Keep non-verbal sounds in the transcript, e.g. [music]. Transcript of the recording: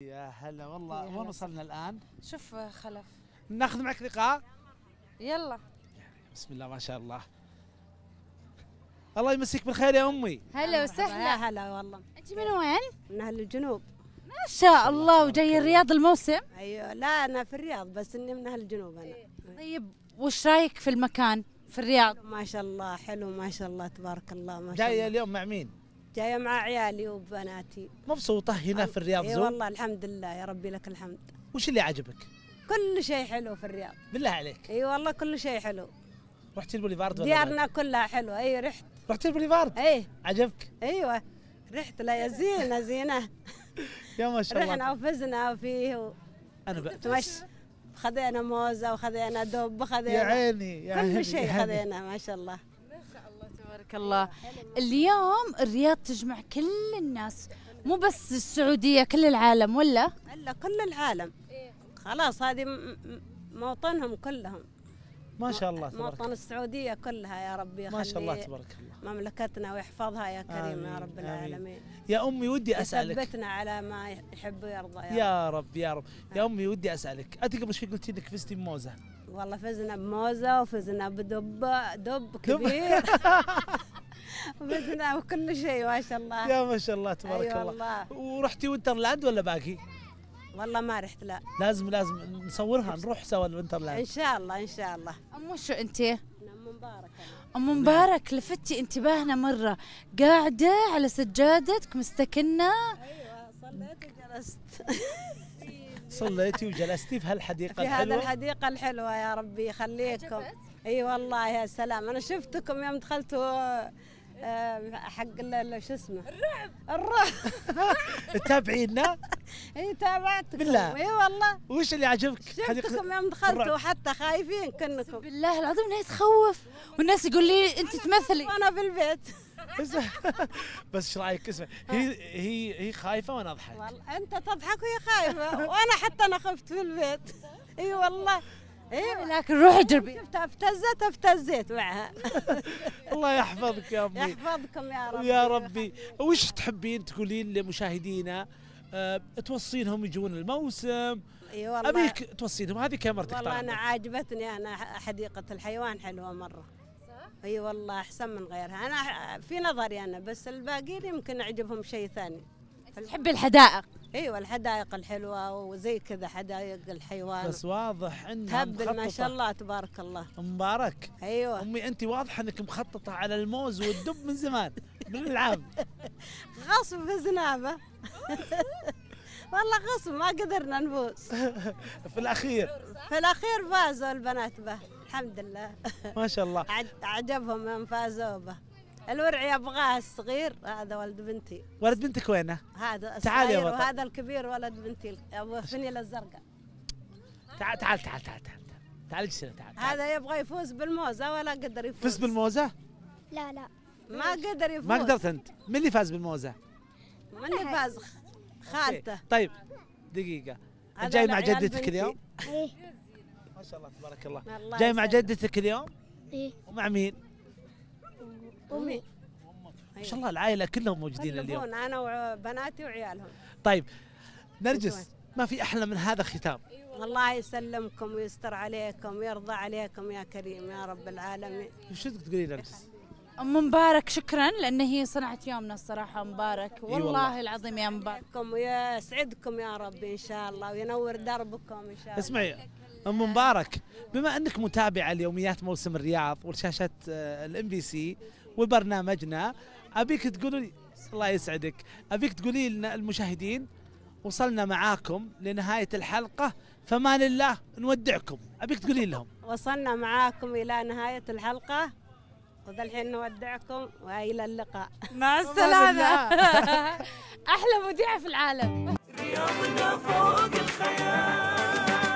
يا هلا والله وين وصلنا الان؟ شوف آه، خلف ناخذ معك لقاء يلا بسم الله ما شاء الله الله يمسيك بالخير يا امي هلا وسهلا هلا والله انت من وين؟ من اهل الجنوب ما شاء الله وجاي الرياض الموسم ايوه لا انا في الرياض بس اني من اهل الجنوب انا طيب وش رايك في المكان في الرياض؟ ما شاء الله حلو ما شاء الله تبارك الله ما شاء الله جايه اليوم مع مين؟ جايه مع عيالي وبناتي مبسوطه هنا في الرياض اي والله الحمد لله يا ربي لك الحمد وش اللي عجبك كل شيء حلو في الرياض بالله عليك اي والله كل شيء حلو رحتي البوليفارد ولا ديارنا كلها حلوه اي رحت رحت البوليفارد اي عجبك ايوه رحت لا يا زينه [laughs] يا ما شاء الله رحنا وفزنا فيه و... انا بتمشى خذينا موزه وخذينا دب وخذينا يا عيني يا كل شيء خذينا ما شاء الله بارك الله اليوم الرياض تجمع كل الناس مو بس السعودية كل العالم ولا؟ لا كل العالم خلاص هذه موطنهم كلهم ما شاء الله تبارك موطن السعودية كلها يا ربي ما شاء الله تبارك الله مملكتنا ويحفظها يا كريم آمين يا رب العالمين يا أمي ودي أسألك ثبتنا على ما يحب ويرضى يا, يا رب يا رب يا, رب. يا آه. أمي ودي أسألك أنت قبل شوي قلتي إنك فزتي بموزة والله فزنا بموزة وفزنا بدب دب كبير [laughs] فزنا بكل شيء ما شاء الله يا ما شاء الله تبارك أيوة الله. الله ورحتي وينترلاند ولا باقي؟ والله ما رحت لا لازم لازم نصورها نروح سوا الوينترلاند ان شاء الله ان شاء الله ام شو انت؟ ام مبارك ام مبارك لفتي انتباهنا مره قاعده على سجادتك مستكنه ايوه صليت وجلست [laughs] صليتي وجلستي في هالحديقه الحلوه في هذه الحديقه الحلوه يا ربي يخليكم اي والله يا سلام انا شفتكم يوم دخلتوا آه، حق شو اسمه الرعب الرعب تتابعينا؟ [laughs] [laughs] اي تابعتكم بالله اي والله وش اللي عجبك؟ شفتكم يوم دخلتوا حتى خايفين كنكم بالله العظيم انها تخوف والناس يقول لي انت تمثلي انا في البيت بس ايش رايك اسمع هي هي هي خايفه وانا اضحك والله انت تضحك وهي خايفه [laughs] وانا حتى انا خفت في البيت اي والله اي لكن روحي جربي شفت افتزت افتزيت معها [laughs] الله يحفظك يا امي يحفظكم يا رب يا ربي وش تحبين تقولين لمشاهدينا أه توصينهم يجون الموسم اي والله ابيك توصينهم هذه كاميرتك والله انا عاجبتني انا حديقه الحيوان حلوه مره اي والله احسن من غيرها انا في نظري انا بس الباقيين يمكن يعجبهم شيء ثاني تحب الحدائق ايوه الحدائق الحلوه وزي كذا حدائق الحيوان بس واضح انها تهبل ما شاء الله تبارك الله مبارك ايوه امي انت واضحه انك مخططه على الموز والدب من زمان بالالعاب [laughs] غصب في زنابه [laughs] والله غصب ما قدرنا نفوز [laughs] في الاخير في الاخير فازوا البنات به الحمد لله ما شاء الله عجبهم ان فازوا به الورع يبغاه الصغير هذا ولد بنتي ولد بنتك وينه؟ هذا يا وهذا الكبير ولد بنتي ابو فنيل الزرقاء تعال تعال تعال تعال تعال تعال اجلس تعال, تعال هذا يبغى يفوز بالموزه ولا قدر يفوز فزت بالموزه؟ لا لا ما قدر يفوز ما قدرت انت من اللي فاز بالموزه؟ من اللي فاز خالته إيه. طيب دقيقه جاي مع جدتك اليوم؟ ايه ما شاء الله تبارك الله, الله جاي مع جدتك اليوم؟ ايه ومع مين؟ امي ما شاء أيوة. الله العائله كلهم موجودين اليوم انا وبناتي وعيالهم طيب نرجس ما في احلى من هذا ختام أيوة. الله يسلمكم ويستر عليكم ويرضى عليكم يا كريم يا رب العالمين وش تقولي نرجس؟ ام مبارك شكرا لان هي صنعت يومنا الصراحه مبارك والله, العظيم يا مبارك ويسعدكم يا رب ان شاء الله وينور دربكم ان شاء الله اسمعي ام مبارك بما انك متابعه ليوميات موسم الرياض والشاشات الام بي سي وبرنامجنا ابيك تقولي الله يسعدك ابيك تقولي لنا المشاهدين وصلنا معاكم لنهايه الحلقه فمان الله نودعكم ابيك تقولي لهم وصلنا معاكم الى نهايه الحلقه وذا الحين نودعكم والى اللقاء مع السلامه [laughs] احلى مذيع في العالم رياضنا فوق الخيال